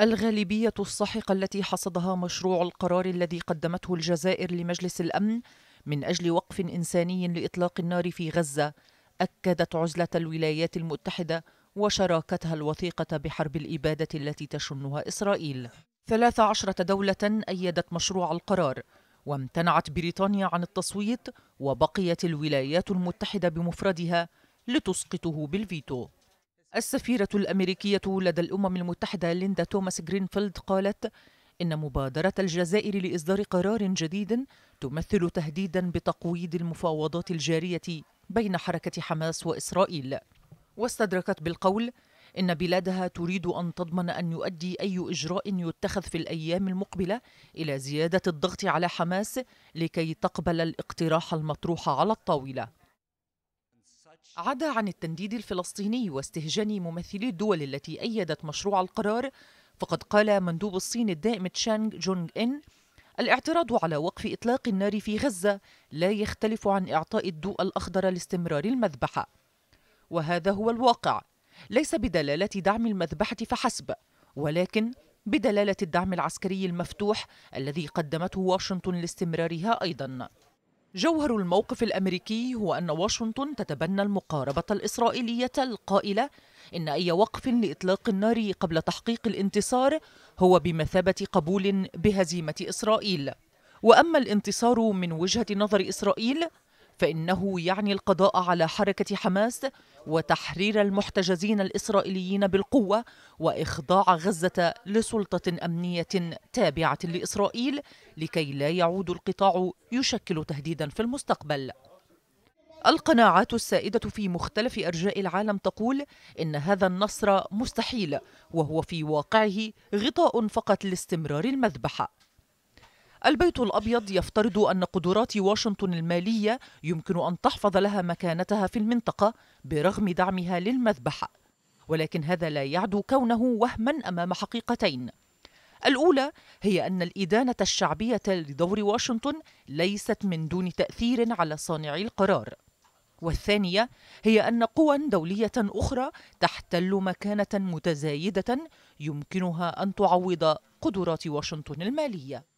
الغالبية الساحقة التي حصدها مشروع القرار الذي قدمته الجزائر لمجلس الأمن من أجل وقف إنساني لإطلاق النار في غزة أكدت عزلة الولايات المتحدة وشراكتها الوثيقة بحرب الإبادة التي تشنها إسرائيل 13 دولة أيدت مشروع القرار وامتنعت بريطانيا عن التصويت وبقيت الولايات المتحدة بمفردها لتسقطه بالفيتو السفيرة الأمريكية لدى الأمم المتحدة ليندا توماس جرينفيلد قالت إن مبادرة الجزائر لإصدار قرار جديد تمثل تهديدا بتقويض المفاوضات الجارية بين حركة حماس وإسرائيل واستدركت بالقول إن بلادها تريد أن تضمن أن يؤدي أي إجراء يتخذ في الأيام المقبلة إلى زيادة الضغط على حماس لكي تقبل الاقتراح المطروح على الطاولة عدا عن التنديد الفلسطيني واستهجان ممثلي الدول التي أيدت مشروع القرار فقد قال مندوب الصين الدائم تشانغ جونغ إن الاعتراض على وقف إطلاق النار في غزة لا يختلف عن إعطاء الضوء الأخضر لاستمرار المذبحة وهذا هو الواقع ليس بدلالة دعم المذبحة فحسب ولكن بدلالة الدعم العسكري المفتوح الذي قدمته واشنطن لاستمرارها أيضاً جوهر الموقف الامريكي هو ان واشنطن تتبنى المقاربه الاسرائيليه القائله ان اي وقف لاطلاق النار قبل تحقيق الانتصار هو بمثابه قبول بهزيمه اسرائيل واما الانتصار من وجهه نظر اسرائيل فإنه يعني القضاء على حركة حماس وتحرير المحتجزين الإسرائيليين بالقوة وإخضاع غزة لسلطة أمنية تابعة لإسرائيل لكي لا يعود القطاع يشكل تهديدا في المستقبل القناعات السائدة في مختلف أرجاء العالم تقول إن هذا النصر مستحيل وهو في واقعه غطاء فقط لاستمرار المذبحة البيت الأبيض يفترض أن قدرات واشنطن المالية يمكن أن تحفظ لها مكانتها في المنطقة برغم دعمها للمذبحة ولكن هذا لا يعدو كونه وهما أمام حقيقتين الأولى هي أن الإدانة الشعبية لدور واشنطن ليست من دون تأثير على صانعي القرار والثانية هي أن قوى دولية أخرى تحتل مكانة متزايدة يمكنها أن تعوض قدرات واشنطن المالية